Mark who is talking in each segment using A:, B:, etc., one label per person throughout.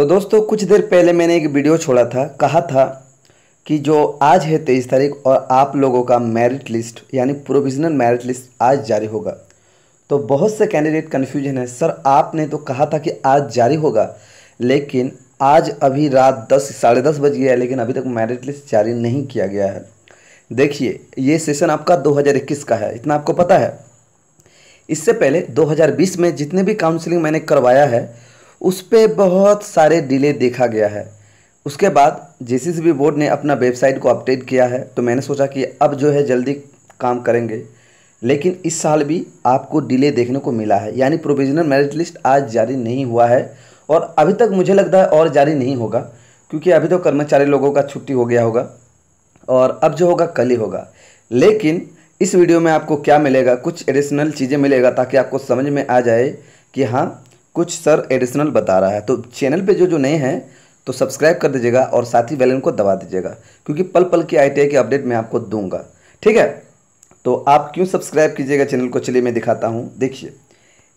A: तो दोस्तों कुछ देर पहले मैंने एक वीडियो छोड़ा था कहा था कि जो आज है तेईस तारीख और आप लोगों का मेरिट लिस्ट यानी प्रोविजनल मेरिट लिस्ट आज जारी होगा तो बहुत से कैंडिडेट कन्फ्यूजन है सर आपने तो कहा था कि आज जारी होगा लेकिन आज अभी रात दस साढ़े दस बज गया है लेकिन अभी तक मेरिट लिस्ट जारी नहीं किया गया है देखिए ये सेशन आपका 2021 का है इतना आपको पता है इससे पहले 2020 में जितने भी काउंसलिंग मैंने करवाया है उस पर बहुत सारे डिले देखा गया है उसके बाद जे सी बोर्ड ने अपना वेबसाइट को अपडेट किया है तो मैंने सोचा कि अब जो है जल्दी काम करेंगे लेकिन इस साल भी आपको डिले देखने को मिला है यानी प्रोविजनल मेरिट लिस्ट आज जारी नहीं हुआ है और अभी तक मुझे लगता है और जारी नहीं होगा क्योंकि अभी तो कर्मचारी लोगों का छुट्टी हो गया होगा और अब जो होगा कल ही होगा लेकिन इस वीडियो में आपको क्या मिलेगा कुछ एडिशनल चीज़ें मिलेगा ताकि आपको समझ में आ जाए कि हाँ कुछ सर एडिशनल बता रहा है तो चैनल पे जो जो नए हैं तो सब्सक्राइब कर दीजिएगा और साथ ही बेलन को दबा दीजिएगा क्योंकि पल पल की आई की अपडेट मैं आपको दूंगा ठीक है तो आप क्यों सब्सक्राइब कीजिएगा चैनल को चलिए मैं दिखाता हूँ देखिए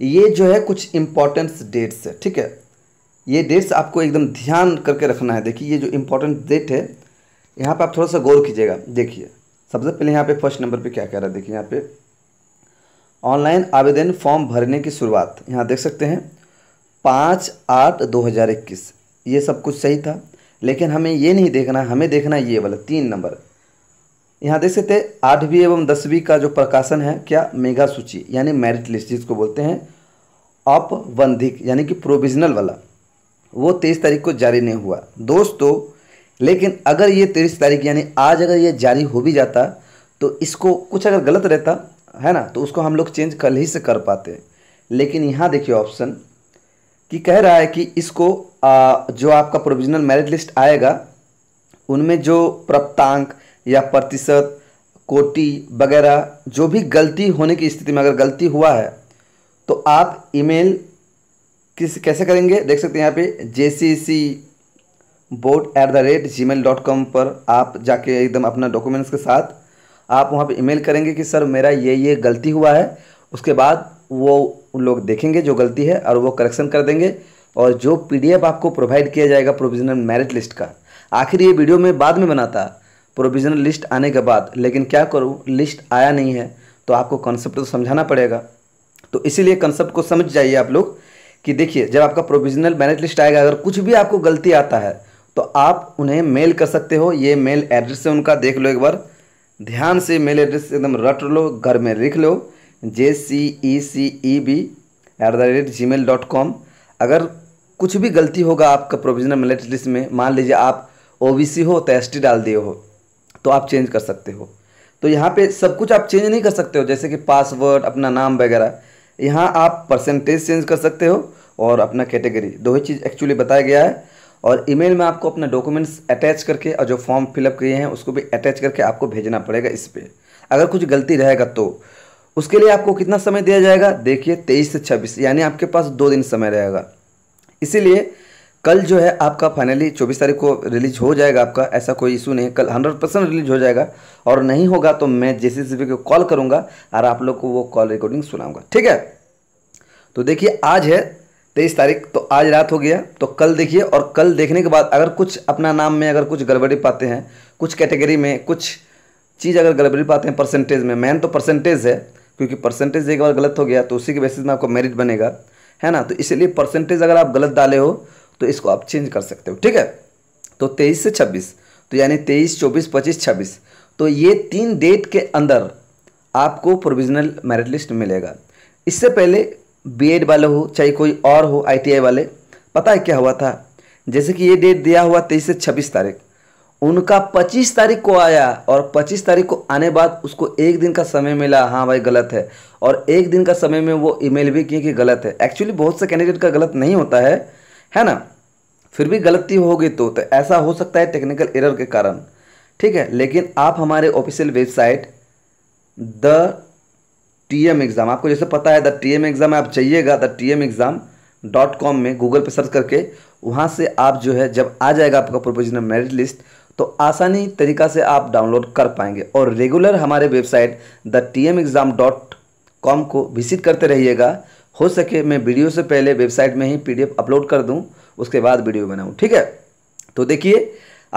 A: ये जो है कुछ इम्पोर्टेंस डेट्स है ठीक है ये डेट्स आपको एकदम ध्यान करके रखना है देखिए ये जो इम्पोर्टेंट डेट है यहाँ पर आप थोड़ा सा गौर कीजिएगा देखिए सबसे पहले यहाँ पे फर्स्ट नंबर पे क्या कह रहा है देखिए यहाँ पे ऑनलाइन आवेदन फॉर्म भरने की शुरुआत यहाँ देख सकते हैं पाँच आठ दो हज़ार इक्कीस ये सब कुछ सही था लेकिन हमें ये नहीं देखना हमें देखना ये वाला तीन नंबर यहाँ देख सकते हैं आठवीं एवं दसवीं का जो प्रकाशन है क्या मेगा सूची यानी मेरिट लिस्ट जिसको बोलते हैं अपबंधिक यानी कि प्रोविजनल वाला वो तेईस तारीख को जारी नहीं हुआ दोस्तों लेकिन अगर ये तेईस तारीख यानी आज अगर ये जारी हो भी जाता तो इसको कुछ अगर गलत रहता है ना तो उसको हम लोग चेंज कल ही से कर पाते लेकिन यहाँ देखिए ऑप्शन कि कह रहा है कि इसको आ, जो आपका प्रोविजनल मेरिट लिस्ट आएगा उनमें जो प्राप्तांक या प्रतिशत कोटि वगैरह जो भी गलती होने की स्थिति में अगर गलती हुआ है तो आप ईमेल किस कैसे करेंगे देख सकते हैं यहाँ पे J C C board at the rate Gmail dot com पर आप जाके एकदम अपना डॉक्यूमेंट्स के साथ आप वहाँ पे ईमेल करेंगे कि सर मेरा ये ये गलती हुआ है उसके बाद वो उन लोग देखेंगे जो गलती है और वो करेक्शन कर देंगे और जो पीडीएफ आपको प्रोवाइड किया जाएगा प्रोविजनल मेरिट लिस्ट का आखिर ये वीडियो में बाद में बनाता प्रोविजनल लिस्ट आने के बाद लेकिन क्या करूँ लिस्ट आया नहीं है तो आपको कॉन्सेप्ट तो समझाना पड़ेगा तो इसीलिए कंसेप्ट को समझ जाइए आप लोग कि देखिए जब आपका प्रोविजनल मेरिट लिस्ट आएगा अगर कुछ भी आपको गलती आता है तो आप उन्हें मेल कर सकते हो ये मेल एड्रेस है उनका देख लो एक बार ध्यान से मेल एड्रेस एकदम रट लो घर में लिख लो J C E C E B at the rate Gmail dot com अगर कुछ भी गलती होगा आपका प्रोविजनल मेरिट लिस्ट में मान लीजिए आप ओ बी सी हो तो एस टी डाल दिए हो तो आप चेंज कर सकते हो तो यहाँ पे सब कुछ आप चेंज नहीं कर सकते हो जैसे कि पासवर्ड अपना नाम वगैरह यहाँ आप परसेंटेज चेंज कर सकते हो और अपना कैटेगरी दो ही चीज़ एक्चुअली बताया गया है और ईमेल में आपको अपना डॉक्यूमेंट्स अटैच करके और जो फॉर्म फिलअप किए हैं उसको भी अटैच करके आपको भेजना पड़ेगा इस पर अगर कुछ गलती रहेगा तो उसके लिए आपको कितना समय दिया जाएगा देखिए तेईस से छब्बीस यानी आपके पास दो दिन समय रहेगा इसीलिए कल जो है आपका फाइनली चौबीस तारीख को रिलीज हो जाएगा आपका ऐसा कोई इशू नहीं कल हंड्रेड परसेंट रिलीज हो जाएगा और नहीं होगा तो मैं जे सी को कॉल करूँगा और आप लोग को वो कॉल रिकॉर्डिंग सुनाऊँगा ठीक है तो देखिए आज है तेईस तारीख तो आज रात हो गया तो कल देखिए और कल देखने के बाद अगर कुछ अपना नाम में अगर कुछ गड़बड़ी पाते हैं कुछ कैटेगरी में कुछ चीज़ अगर गड़बड़ी पाते हैं परसेंटेज में मैन तो परसेंटेज है क्योंकि परसेंटेज एक बार गलत हो गया तो उसी के बेसिस में आपका मेरिट बनेगा है ना तो इसलिए परसेंटेज अगर आप गलत डाले हो तो इसको आप चेंज कर सकते हो ठीक है तो तेईस से छब्बीस तो यानी तेईस चौबीस पच्चीस छब्बीस तो ये तीन डेट के अंदर आपको प्रोविजनल मेरिट लिस्ट मिलेगा इससे पहले बीएड वाले हो चाहे कोई और हो आईटीआई वाले पता है क्या हुआ था जैसे कि ये डेट दिया हुआ तेईस से छब्बीस तारीख उनका 25 तारीख को आया और 25 तारीख को आने बाद उसको एक दिन का समय मिला हाँ भाई गलत है और एक दिन का समय में वो ईमेल भी किए कि गलत है एक्चुअली बहुत से कैंडिडेट का गलत नहीं होता है है ना फिर भी गलती होगी तो, तो ऐसा हो सकता है टेक्निकल एरर के कारण ठीक है लेकिन आप हमारे official website the T exam आपको जैसे पता है द टी एम एग्ज़ाम आप जाइएगा the T exam dot com में गूगल पर सर्च करके वहाँ से आप जो है जब आ जाएगा आपका प्रोविजनल मेरिट लिस्ट तो आसानी तरीका से आप डाउनलोड कर पाएंगे और रेगुलर हमारे website the T M exam dot com को विजिट करते रहिएगा हो सके मैं वीडियो से पहले वेबसाइट में ही पीडीएफ अपलोड कर दूं उसके बाद वीडियो बनाऊं ठीक है तो देखिए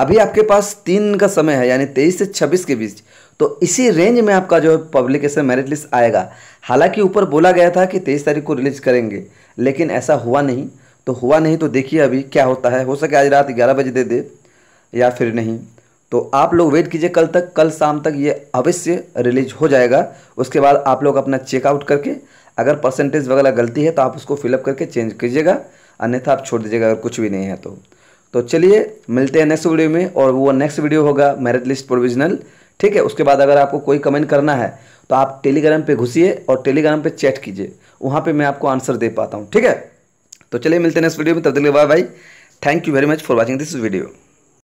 A: अभी आपके पास तीन का समय है यानी तेईस से छब्बीस के बीच तो इसी रेंज में आपका जो है पब्लिकेशन मेरिट लिस्ट आएगा हालांकि ऊपर बोला गया था कि तेईस तारीख को रिलीज करेंगे लेकिन ऐसा हुआ नहीं तो हुआ नहीं तो देखिए अभी क्या होता है हो सके आज रात ग्यारह बजे दे दे या फिर नहीं तो आप लोग वेट कीजिए कल तक कल शाम तक ये अवश्य रिलीज हो जाएगा उसके बाद आप लोग अपना चेकआउट करके अगर परसेंटेज वगैरह गलती है तो आप उसको फिलअप करके चेंज कीजिएगा अन्यथा आप छोड़ दीजिएगा अगर कुछ भी नहीं है तो तो चलिए मिलते हैं नेक्स्ट वीडियो में और वो नेक्स्ट वीडियो होगा मेरिट लिस्ट प्रोविजनल ठीक है उसके बाद अगर आपको कोई कमेंट करना है तो आप टेलीग्राम पे घुसिए और टेलीग्राम पे चैट कीजिए वहाँ पे मैं आपको आंसर दे पाता हूँ ठीक है तो चलिए मिलते हैं नेक्स्ट वीडियो में तब तक bye bye thank you very much for watching this video